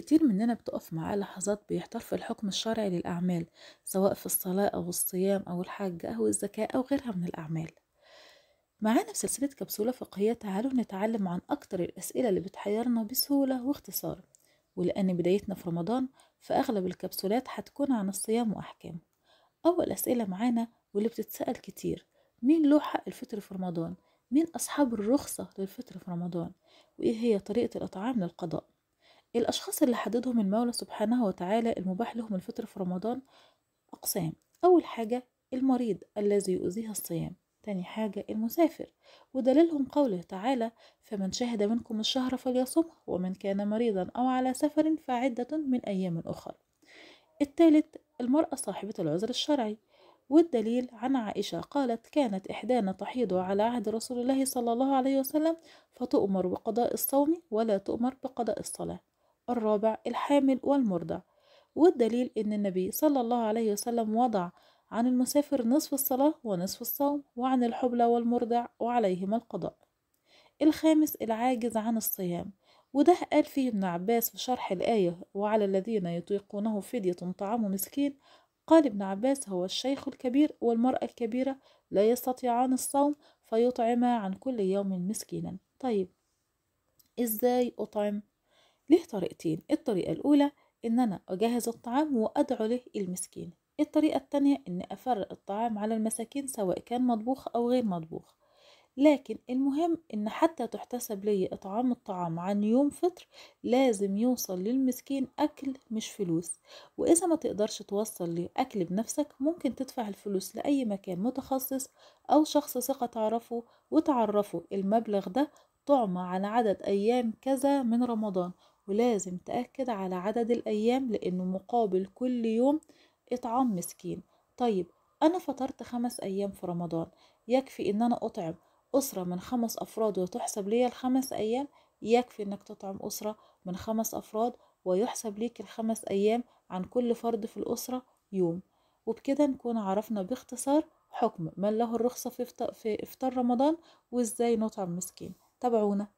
كتير مننا بتقف معاه لحظات بيحتار في الحكم الشرعي للأعمال سواء في الصلاة أو الصيام أو الحج أو الزكاة أو غيرها من الأعمال معانا في سلسلة كبسولة فقهية تعالوا نتعلم عن أكتر الأسئلة اللي بتحيرنا بسهولة واختصار ولأن بدايتنا في رمضان فأغلب الكبسولات هتكون عن الصيام وأحكامه أول أسئلة معانا واللي بتتسأل كتير مين له حق الفطر في رمضان؟ مين أصحاب الرخصة للفطر في رمضان؟ وإيه هي طريقة الإطعام للقضاء؟ الأشخاص اللي حددهم المولى سبحانه وتعالى المباح لهم الفطر في رمضان أقسام أول حاجة المريض الذي يؤذيها الصيام تاني حاجة المسافر ودليلهم قوله تعالى فمن شهد منكم الشهر فليصمه ومن كان مريضا أو على سفر فعدة من أيام أخرى التالت المرأة صاحبة العذر الشرعي والدليل عن عائشة قالت كانت إحدانا تحيض على عهد رسول الله صلى الله عليه وسلم فتؤمر بقضاء الصوم ولا تؤمر بقضاء الصلاة الرابع الحامل والمرضع والدليل أن النبي صلى الله عليه وسلم وضع عن المسافر نصف الصلاة ونصف الصوم وعن الحبلى والمرضع وعليهما القضاء الخامس العاجز عن الصيام وده قال فيه ابن عباس في شرح الآية وعلى الذين يطيقونه فدية طعام مسكين قال ابن عباس هو الشيخ الكبير والمرأة الكبيرة لا يستطيعان الصوم فيطعما عن كل يوم مسكينا طيب ازاي أطعم ليه طريقتين الطريقة الأولى إن أنا أجهز الطعام وأدعو له المسكين الطريقة التانية إن أفرق الطعام على المساكين سواء كان مطبوخ أو غير مطبوخ لكن المهم إن حتى تحتسب لي إطعام الطعام عن يوم فطر لازم يوصل للمسكين أكل مش فلوس وإذا ما تقدرش توصل لي أكل بنفسك ممكن تدفع الفلوس لأي مكان متخصص أو شخص ثقة تعرفه وتعرفه المبلغ ده طعمة على عدد أيام كذا من رمضان ولازم تأكد على عدد الأيام لأنه مقابل كل يوم إطعام مسكين طيب أنا فطرت خمس أيام في رمضان يكفي إن أنا أطعم أسرة من خمس أفراد وتحسب ليا الخمس أيام يكفي إنك تطعم أسرة من خمس أفراد ويحسب ليك الخمس أيام عن كل فرد في الأسرة يوم وبكده نكون عرفنا باختصار حكم من له الرخصة في إفطار رمضان وإزاي نطعم مسكين تابعونا